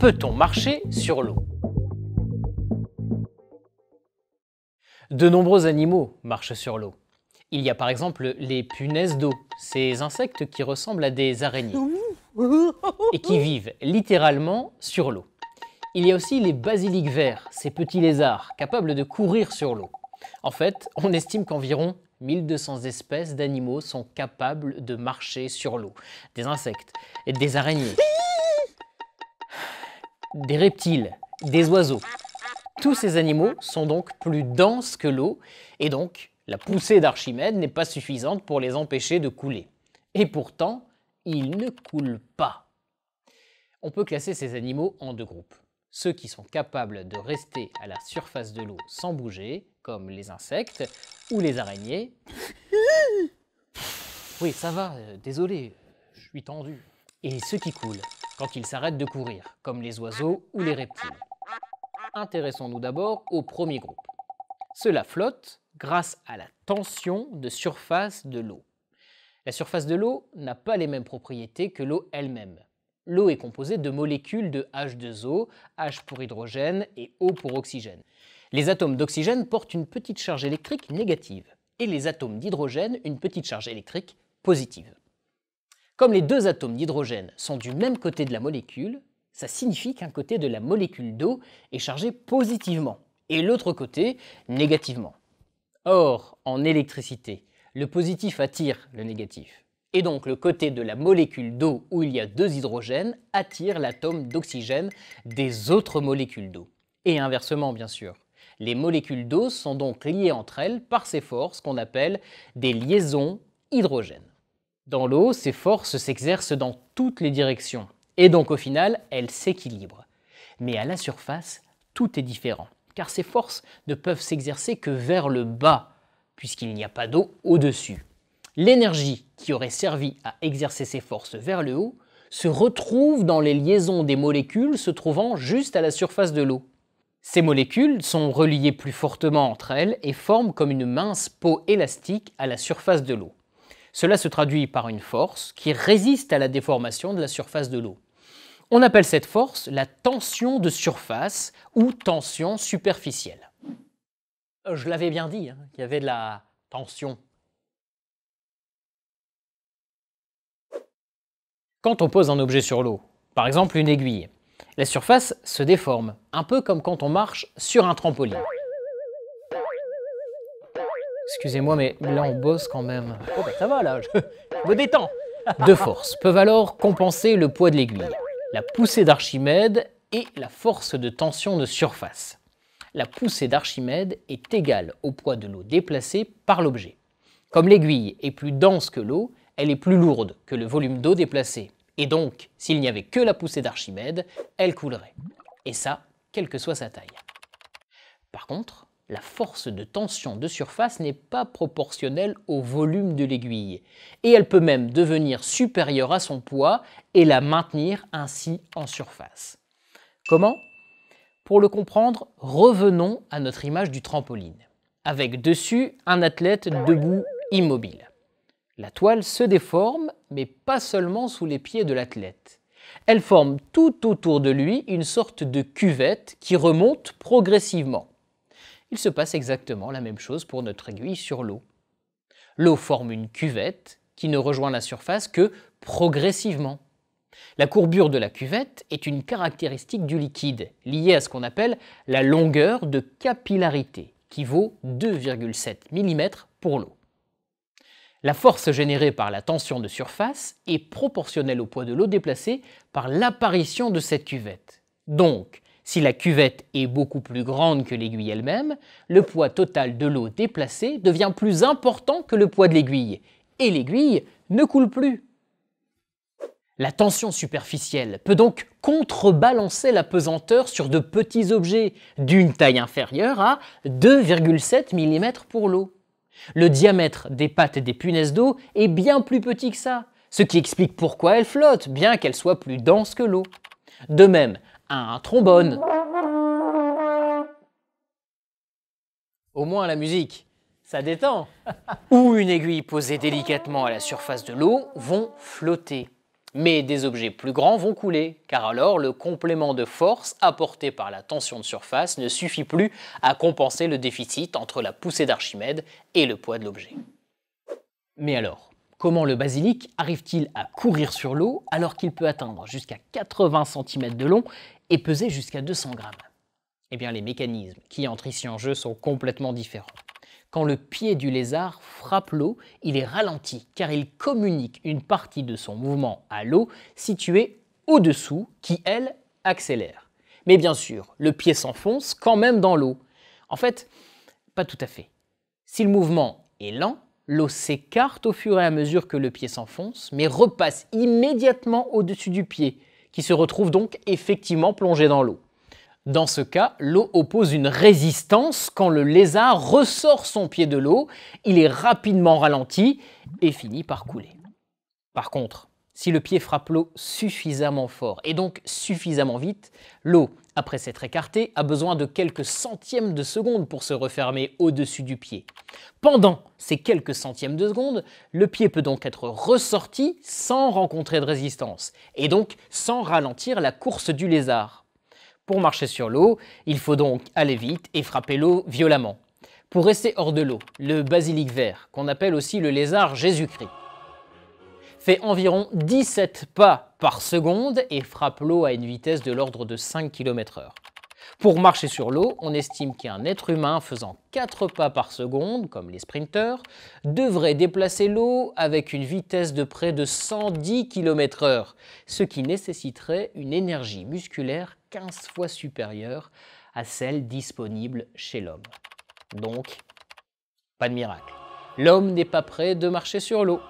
Peut-on marcher sur l'eau De nombreux animaux marchent sur l'eau. Il y a par exemple les punaises d'eau, ces insectes qui ressemblent à des araignées et qui vivent littéralement sur l'eau. Il y a aussi les basiliques verts, ces petits lézards capables de courir sur l'eau. En fait, on estime qu'environ 1200 espèces d'animaux sont capables de marcher sur l'eau. Des insectes, et des araignées, des reptiles, des oiseaux. Tous ces animaux sont donc plus denses que l'eau, et donc la poussée d'Archimède n'est pas suffisante pour les empêcher de couler. Et pourtant, ils ne coulent pas. On peut classer ces animaux en deux groupes. Ceux qui sont capables de rester à la surface de l'eau sans bouger, comme les insectes ou les araignées. Oui, ça va, euh, désolé, je suis tendu. Et ceux qui coulent, quand ils s'arrêtent de courir, comme les oiseaux ou les reptiles. Intéressons-nous d'abord au premier groupe. Cela flotte grâce à la tension de surface de l'eau. La surface de l'eau n'a pas les mêmes propriétés que l'eau elle-même. L'eau est composée de molécules de H2O, H pour hydrogène et O pour oxygène. Les atomes d'oxygène portent une petite charge électrique négative et les atomes d'hydrogène une petite charge électrique positive. Comme les deux atomes d'hydrogène sont du même côté de la molécule, ça signifie qu'un côté de la molécule d'eau est chargé positivement et l'autre côté négativement. Or, en électricité, le positif attire le négatif. Et donc le côté de la molécule d'eau où il y a deux hydrogènes attire l'atome d'oxygène des autres molécules d'eau. Et inversement, bien sûr. Les molécules d'eau sont donc liées entre elles par ces forces qu'on appelle des liaisons hydrogènes. Dans l'eau, ces forces s'exercent dans toutes les directions, et donc au final, elles s'équilibrent. Mais à la surface, tout est différent, car ces forces ne peuvent s'exercer que vers le bas, puisqu'il n'y a pas d'eau au-dessus. L'énergie qui aurait servi à exercer ces forces vers le haut se retrouve dans les liaisons des molécules se trouvant juste à la surface de l'eau. Ces molécules sont reliées plus fortement entre elles et forment comme une mince peau élastique à la surface de l'eau. Cela se traduit par une force qui résiste à la déformation de la surface de l'eau. On appelle cette force la tension de surface ou tension superficielle. Euh, je l'avais bien dit, hein, il y avait de la tension. Quand on pose un objet sur l'eau, par exemple une aiguille, la surface se déforme, un peu comme quand on marche sur un trampoline. Excusez-moi, mais là on bosse quand même. Oh ça va là, je, me détends. Deux forces peuvent alors compenser le poids de l'aiguille. La poussée d'Archimède et la force de tension de surface. La poussée d'Archimède est égale au poids de l'eau déplacée par l'objet. Comme l'aiguille est plus dense que l'eau, elle est plus lourde que le volume d'eau déplacé. Et donc, s'il n'y avait que la poussée d'Archimède, elle coulerait. Et ça, quelle que soit sa taille. Par contre, la force de tension de surface n'est pas proportionnelle au volume de l'aiguille, et elle peut même devenir supérieure à son poids et la maintenir ainsi en surface. Comment Pour le comprendre, revenons à notre image du trampoline, avec dessus un athlète debout immobile. La toile se déforme, mais pas seulement sous les pieds de l'athlète. Elle forme tout autour de lui une sorte de cuvette qui remonte progressivement il se passe exactement la même chose pour notre aiguille sur l'eau. L'eau forme une cuvette qui ne rejoint la surface que progressivement. La courbure de la cuvette est une caractéristique du liquide, liée à ce qu'on appelle la longueur de capillarité, qui vaut 2,7 mm pour l'eau. La force générée par la tension de surface est proportionnelle au poids de l'eau déplacée par l'apparition de cette cuvette. Donc, si la cuvette est beaucoup plus grande que l'aiguille elle-même, le poids total de l'eau déplacée devient plus important que le poids de l'aiguille, et l'aiguille ne coule plus. La tension superficielle peut donc contrebalancer la pesanteur sur de petits objets d'une taille inférieure à 2,7 mm pour l'eau. Le diamètre des pattes des punaises d'eau est bien plus petit que ça, ce qui explique pourquoi elles flottent, bien qu'elles soient plus denses que l'eau. De même, un trombone. Au moins la musique, ça détend. Ou une aiguille posée délicatement à la surface de l'eau vont flotter. Mais des objets plus grands vont couler, car alors le complément de force apporté par la tension de surface ne suffit plus à compenser le déficit entre la poussée d'Archimède et le poids de l'objet. Mais alors, comment le basilic arrive-t-il à courir sur l'eau alors qu'il peut atteindre jusqu'à 80 cm de long et pesait jusqu'à 200 grammes. Eh bien, les mécanismes qui entrent ici en jeu sont complètement différents. Quand le pied du lézard frappe l'eau, il est ralenti car il communique une partie de son mouvement à l'eau située au-dessous qui, elle, accélère. Mais bien sûr, le pied s'enfonce quand même dans l'eau. En fait, pas tout à fait. Si le mouvement est lent, l'eau s'écarte au fur et à mesure que le pied s'enfonce, mais repasse immédiatement au-dessus du pied, qui se retrouve donc effectivement plongé dans l'eau. Dans ce cas, l'eau oppose une résistance. Quand le lézard ressort son pied de l'eau, il est rapidement ralenti et finit par couler. Par contre, si le pied frappe l'eau suffisamment fort et donc suffisamment vite, l'eau après s'être écarté, a besoin de quelques centièmes de seconde pour se refermer au-dessus du pied. Pendant ces quelques centièmes de seconde, le pied peut donc être ressorti sans rencontrer de résistance, et donc sans ralentir la course du lézard. Pour marcher sur l'eau, il faut donc aller vite et frapper l'eau violemment. Pour rester hors de l'eau, le basilic vert, qu'on appelle aussi le lézard Jésus-Christ, fait environ 17 pas par seconde et frappe l'eau à une vitesse de l'ordre de 5 km/h. Pour marcher sur l'eau, on estime qu'un être humain faisant 4 pas par seconde, comme les sprinteurs, devrait déplacer l'eau avec une vitesse de près de 110 km/h, ce qui nécessiterait une énergie musculaire 15 fois supérieure à celle disponible chez l'homme. Donc, pas de miracle. L'homme n'est pas prêt de marcher sur l'eau.